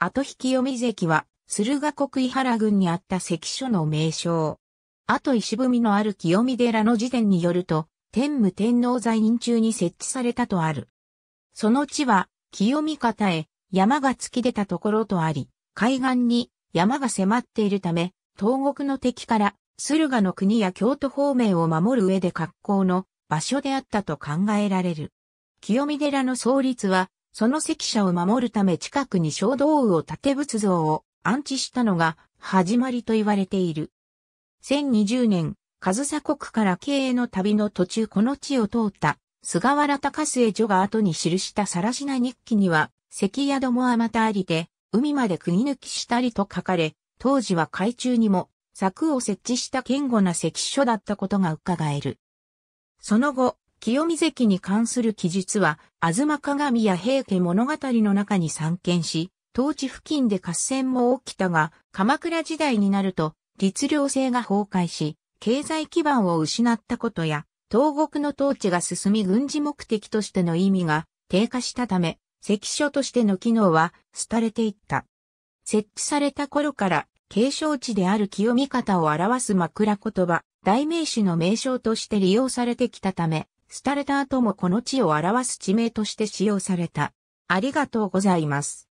後引き読み関は、駿河国伊原郡にあった関所の名称。後石踏みのある清見寺の辞典によると、天武天皇在任中に設置されたとある。その地は、清見方へ山が突き出たところとあり、海岸に山が迫っているため、東国の敵から駿河の国や京都方面を守る上で格好の場所であったと考えられる。清見寺の創立はその関社を守るため近くに小道具を建て仏像を安置したのが始まりと言われている。1020年、上佐国から経営の旅の途中この地を通った菅原高末女が後に記したしな日記には、関宿もあまたありて、海まで釘抜きしたりと書かれ、当時は海中にも柵を設置した堅固な関所だったことが伺える。その後、清見関に関する記述は、妻鏡や平家物語の中に散見し、当地付近で合戦も起きたが、鎌倉時代になると、律令制が崩壊し、経済基盤を失ったことや、東国の統治が進み軍事目的としての意味が低下したため、関所としての機能は廃れていった。設置された頃から、継承地である清見方を表す枕言葉、代名詞の名称として利用されてきたため、廃れた後もこの地を表す地名として使用された。ありがとうございます。